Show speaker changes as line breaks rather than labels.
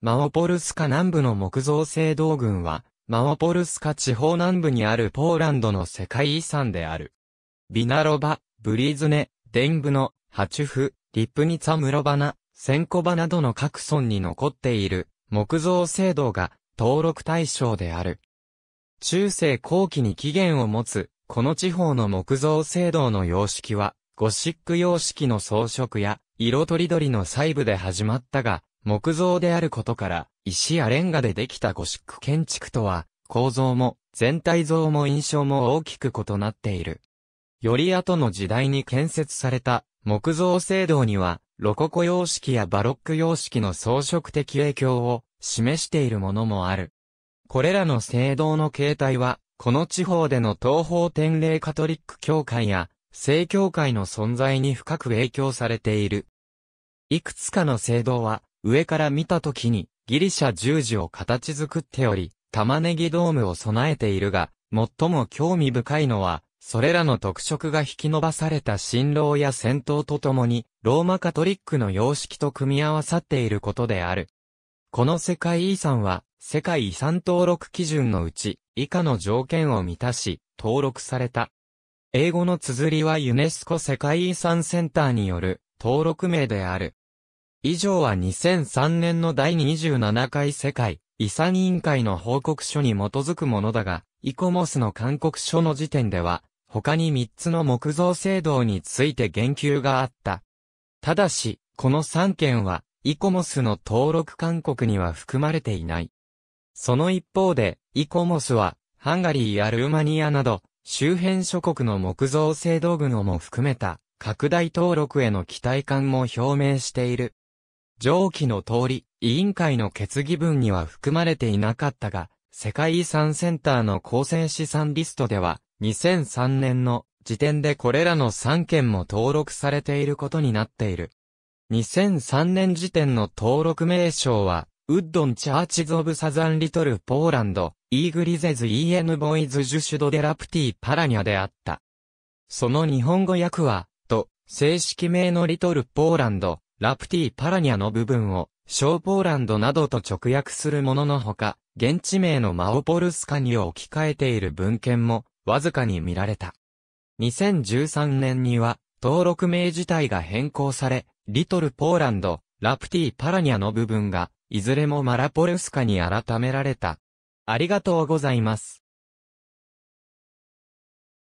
マオポルスカ南部の木造聖堂群は、マオポルスカ地方南部にあるポーランドの世界遺産である。ビナロバ、ブリズネ、デンブの、ハチュフ、リップニツァムロバナ、センコバなどの各村に残っている木造聖堂が登録対象である。中世後期に起源を持つ、この地方の木造聖堂の様式は、ゴシック様式の装飾や、色とりどりの細部で始まったが、木造であることから、石やレンガでできたゴシック建築とは、構造も、全体像も印象も大きく異なっている。より後の時代に建設された木造聖堂には、ロココ様式やバロック様式の装飾的影響を示しているものもある。これらの聖堂の形態は、この地方での東方天霊カトリック教会や、正教会の存在に深く影響されている。いくつかの聖堂は、上から見た時にギリシャ十字を形作っており、玉ねぎドームを備えているが、最も興味深いのは、それらの特色が引き伸ばされた新郎や戦闘とともに、ローマカトリックの様式と組み合わさっていることである。この世界遺産は、世界遺産登録基準のうち、以下の条件を満たし、登録された。英語の綴りはユネスコ世界遺産センターによる登録名である。以上は2003年の第27回世界遺産委員会の報告書に基づくものだが、イコモスの勧告書の時点では、他に3つの木造制度について言及があった。ただし、この3件は、イコモスの登録勧告には含まれていない。その一方で、イコモスは、ハンガリーやルーマニアなど、周辺諸国の木造制度群をも含めた、拡大登録への期待感も表明している。上記の通り、委員会の決議文には含まれていなかったが、世界遺産センターの公選資産リストでは、2003年の時点でこれらの3件も登録されていることになっている。2003年時点の登録名称は、ウッドン・チャーチズ・オブ・サザン・リトル・ポーランド、イーグリゼズ・イーエヌ・ボイズ・ジュシュド・デ・ラプティ・パラニャであった。その日本語訳は、と、正式名のリトル・ポーランド、ラプティ・パラニャの部分を、小ポーランドなどと直訳するもののほか、現地名のマオポルスカに置き換えている文献も、わずかに見られた。2013年には、登録名自体が変更され、リトルポーランド、ラプティ・パラニャの部分が、いずれもマラポルスカに改められた。ありがとうございます。